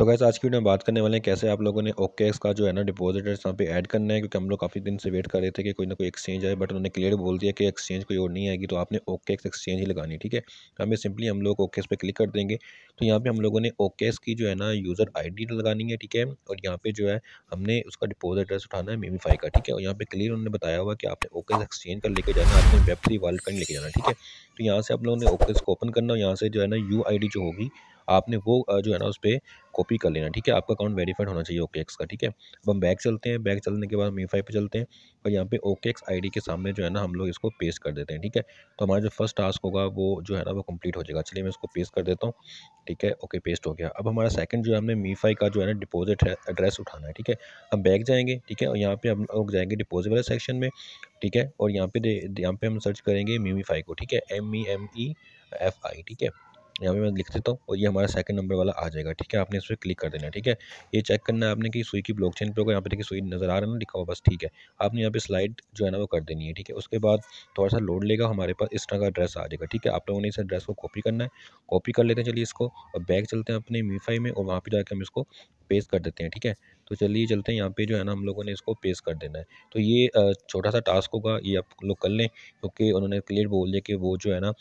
तो कैसे आज की वीडियो में बात करने वाले हैं कैसे आप लोगों ने ओके एक्स का जो है ना डिपोजिट है यहाँ पे ऐड करना है क्योंकि हम लोग काफ़ी दिन से वेट कर रहे थे कि कोई ना कोई एक्सचेंज आए बट उन्होंने क्लियर बोल दिया कि एक्सचेंज कोई और नहीं आएगी तो आपने ओके एक्स एक्सचेंज ही लगानी ठीक है तो हमें सिंपली हम लोग ओके एस पर क्लिक कर देंगे तो यहाँ पर हम लोगों ने ओके की जो है ना यूज़र आई लगानी है ठीक है और यहाँ पर जो है हमने उसका डिपोजिट एड्रेस उठाना है मेमीफाई का ठीक है और यहाँ पर क्लियर उन्होंने बताया हुआ कि आपने ओके एक्सचेंज कर लेके जाना आपने वेब थ्री वालेट का लेके जाना ठीक है तो यहाँ से आप लोगों ने ओके को ओपन करना और यहाँ से जो है ना यू जो होगी आपने वो जो है ना उस पर कॉपी कर लेना ठीक है आपका अकाउंट वेरीफाइड होना चाहिए ओके एक्स का ठीक है अब हम बैक चलते हैं बैक चलने के बाद हम ई पर चलते हैं और यहाँ पे ओके एक्स आई डी के सामने जो है ना हम लोग इसको पेश कर देते हैं ठीक है तो हमारा जो फर्स्ट टास्क होगा वो जो है ना वो कम्प्लीट हो जाएगा चलिए मैं इसको पेश कर देता हूँ ठीक है ओके पेस्ट हो गया अब हमारा सेकंड जो है हमने मी फाई का जो है ना डिपोजिट एड्रेस उठाना है ठीक है हम बैक जाएंगे ठीक है और यहाँ पर हम लोग जाएंगे डिपोजिट वाले सेक्शन में ठीक है और यहाँ पे यहाँ पे हम सर्च करेंगे मी फाई को ठीक है M E M E F I ठीक है यहाँ पे मैं लिख देता हूँ और ये हमारा सेकंड नंबर वाला आ जाएगा ठीक है आपने इस पर क्लिक कर देना ठीक है ये चेक करना है आपने कि सुई की चेन पर होगा यहाँ पे देखिए सुई नज़र आ रहा है ना लिखा हुआ बस ठीक है आपने यहाँ पे स्लाइड जो है ना वो कर देनी है ठीक है उसके बाद थोड़ा सा लोड लेगा हमारे पास इस तरह का एड्रेस आ जाएगा ठीक है आप लोगों ने इस एड्रेस को कॉपी करना है कॉपी कर लेते हैं चलिए इसको और बैग चलते हैं अपने मीफाई में और वहाँ पर जाकर हम इसको पेस्ट कर देते हैं ठीक है तो चलिए चलते हैं यहाँ पे जो है ना हम लोगों ने इसको पेस्ट कर देना है तो ये छोटा सा टास्क होगा ये आप लोग कर लें क्योंकि उन्होंने क्लियर बोल दिया कि वो जो है ना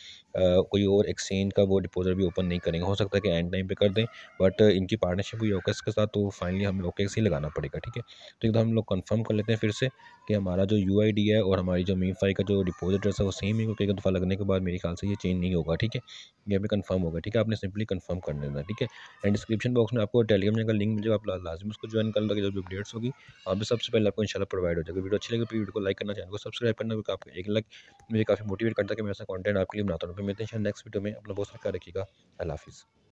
कोई और एक्सचेंज का वो डिपोज़िट भी ओपन नहीं करेंगे हो सकता है कि एंड टाइम पे कर दें बट इनकी पार्टनरशिप हुई ओकेस के साथ तो फाइनली हमें ओकेस ही लगाना पड़ेगा ठीक है तो एकदम हम लोग कन्फर्म कर लेते हैं फिर से कि हमारा जो यू है और हमारी जो मीफाई का जो डिपोजिट है वो सेम ही क्योंकि एक दफ़ा लगने के बाद मेरे ख्याल से ये चेंज नहीं होगा ठीक है ये हमें कन्फर्म होगा ठीक है आपने सिंपली कन्फर्म कर लेना ठीक है एंड डिस्क्रिप्शन बॉक्स में आपको टेलीग्राम का लिंक समझेगा आप लाजम उसको ज्वाइन कर लगे जब भी अपडेट्स होगी आप भी सबसे पहले आपको इनशाला प्रोवाइड हो जाएगा वीडियो अच्छी लगे वीडियो को लाइक करना चैनल को सब्सक्राइब करना क्योंकि आपको एक लाइक मुझे काफ़ी मोटिवेट करता है कि मैं ऐसा कॉन्टेंट आपके लिए बनाता हूँ फिर मिलते हैं नेक्स्ट वीडियो में अपना बहुत सारा रखिएगा अल्लाह हाफिज़